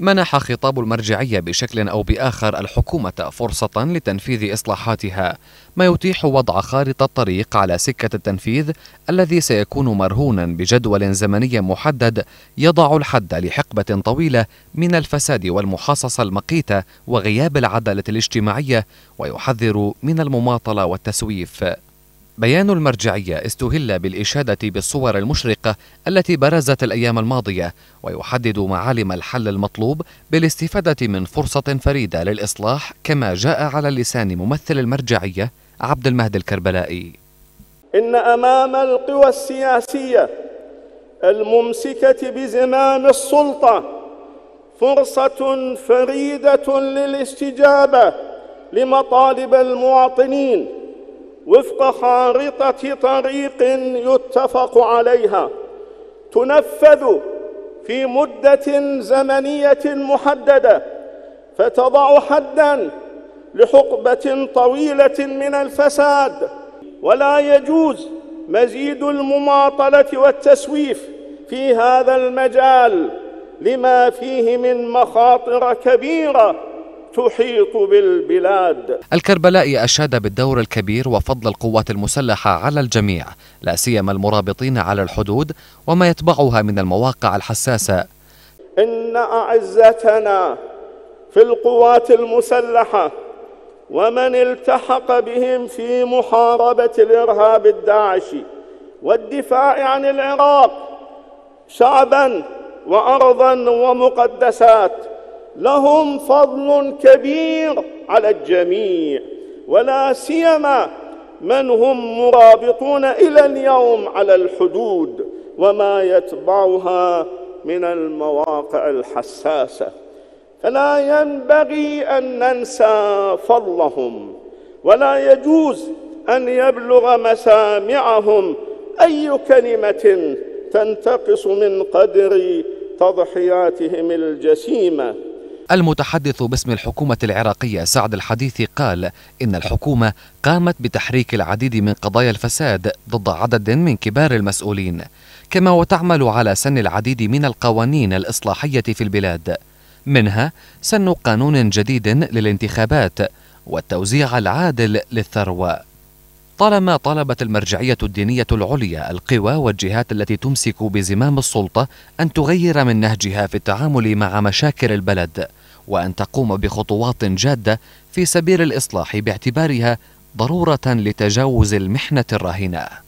منح خطاب المرجعية بشكل أو بآخر الحكومة فرصة لتنفيذ إصلاحاتها ما يتيح وضع خارطة الطريق على سكة التنفيذ الذي سيكون مرهونا بجدول زمني محدد يضع الحد لحقبة طويلة من الفساد والمحاصصة المقيتة وغياب العدالة الاجتماعية ويحذر من المماطلة والتسويف بيان المرجعية استهل بالإشادة بالصور المشرقة التي برزت الأيام الماضية ويحدد معالم الحل المطلوب بالاستفادة من فرصة فريدة للإصلاح كما جاء على لسان ممثل المرجعية عبد المهدي الكربلائي إن أمام القوى السياسية الممسكة بزمام السلطة فرصة فريدة للاستجابة لمطالب المواطنين وفق خارطة طريق يتفق عليها تنفذ في مدة زمنية محددة فتضع حداً لحقبة طويلة من الفساد ولا يجوز مزيد المماطلة والتسويف في هذا المجال لما فيه من مخاطر كبيرة تحيط بالبلاد الكربلائي أشاد بالدور الكبير وفضل القوات المسلحة على الجميع لا سيما المرابطين على الحدود وما يتبعها من المواقع الحساسة إن أعزتنا في القوات المسلحة ومن التحق بهم في محاربة الإرهاب الداعشي والدفاع عن العراق شعبا وأرضا ومقدسات لهم فضل كبير على الجميع ولا سيما من هم مرابطون الى اليوم على الحدود وما يتبعها من المواقع الحساسه فلا ينبغي ان ننسى فضلهم ولا يجوز ان يبلغ مسامعهم اي كلمه تنتقص من قدر تضحياتهم الجسيمه المتحدث باسم الحكومة العراقية سعد الحديث قال إن الحكومة قامت بتحريك العديد من قضايا الفساد ضد عدد من كبار المسؤولين كما وتعمل على سن العديد من القوانين الإصلاحية في البلاد منها سن قانون جديد للانتخابات والتوزيع العادل للثروة طالما طلبت المرجعية الدينية العليا القوى والجهات التي تمسك بزمام السلطة أن تغير من نهجها في التعامل مع مشاكل البلد وأن تقوم بخطوات جادة في سبيل الإصلاح باعتبارها ضرورة لتجاوز المحنة الراهنة